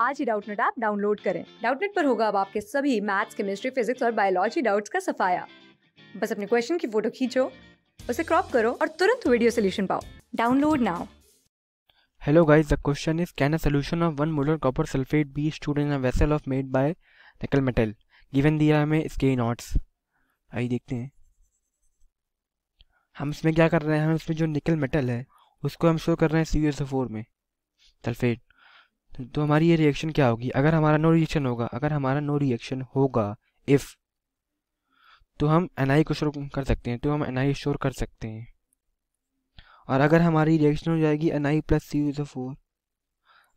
आज ही Doubtnut app download करें डाउटनेट पर होगा अब आपके सभी मैथ्स केमिस्ट्री फिजिक्स और बायोलॉजी डाउट्स का सफाया बस अपने क्वेश्चन की फोटो खींचो उसे क्रॉप करो और तुरंत वीडियो सोल्यूशन पाओ download now hello guys the question is can a solution of one molar copper sulphate be stored in a vessel of made by nickel metal given दिया हमें इसके नॉट्स आई देखते हैं हम इसमें क्या कर रहे हैं हम इसमें जो निकल मेटल है उसको हम शो कर रहे हैं सी एस फोर में सल्फेट तो हमारी ये रिएक्शन क्या होगी अगर हमारा नो रिएक्शन होगा अगर हमारा नो रिएक्शन होगा इफ़ तो हम एन आई को शोर कर सकते हैं तो हम एन आई शोर कर सकते हैं और अगर हमारी रिएक्शन हो जाएगी N I plus C U S four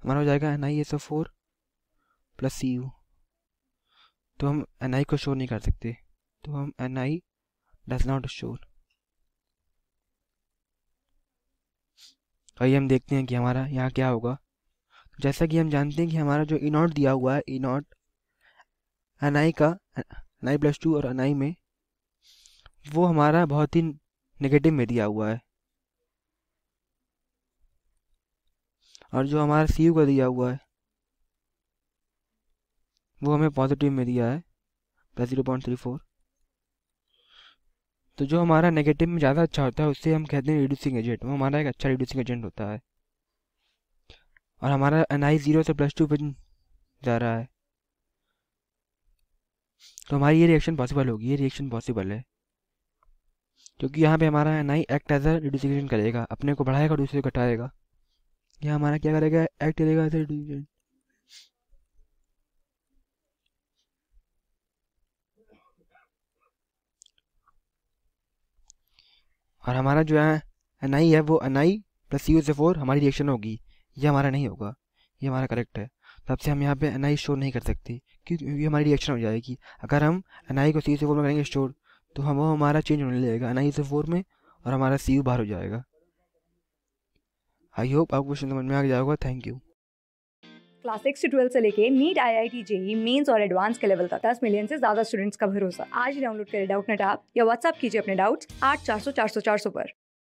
हमारा हो जाएगा N I S O four plus C U तो हम एन आई को शोर नहीं कर सकते तो हम एन आई डज नॉट शोर आइए हम देखते हैं कि हमारा यहाँ क्या होगा जैसा कि हम जानते हैं कि हमारा जो इनॉट दिया हुआ है इनॉट आई का आई प्लस टू और आई में वो हमारा बहुत ही नेगेटिव में दिया हुआ है और जो हमारा सी यू का दिया हुआ है वो हमें पॉजिटिव में दिया है plus zero point three four तो जो हमारा नेगेटिव में ज़्यादा अच्छा होता है उससे हम कहते हैं रिड्यूसिंग एजेंट वो हमारा एक अच्छा रिड्यूसिंग एजेंट होता है और हमारा एन आई ज़ीरो से प्लस टू पर जा रहा है तो हमारी ये रिएक्शन पॉसिबल होगी ये रिएक्शन पॉसिबल है क्योंकि यहाँ पे हमारा N I act as a रिड्यूसिकेशन करेगा अपने को बढ़ाएगा दूसरे को घटाएगा यहाँ हमारा क्या करेगा एक्ट करेगा एज रिड्यूसिकेशन और हमारा जो है एन आई है वो एन आई प्लस सी ओ से फोर हमारी रिएक्शन होगी ये हमारा नहीं होगा ये हमारा करेक्ट है तब से हम यहाँ पे एन आई स्टोर नहीं कर सकते क्योंकि ये हमारी रिएक्शन हो जाएगी अगर हम एन आई को सी से फोर में करेंगे स्टोर तो हम वो हमारा चेंज होने लगेगा एन से फोर में और हमारा सी यू बाहर हो जाएगा आई होप आपको क्वेश्चन समझ में आ गया होगा thank you class six twelfth से लेके NEET I I T JEE Mains और एडवांस के लेवल तक दस मिलियन से ज्यादा स्टूडेंट्स का भरोसा आज डाउनलोड करें डाउट नेट या व्हाट्सअप कीजिए अपने डाउट्स आठ चार सौ चार सौ चार सौ पर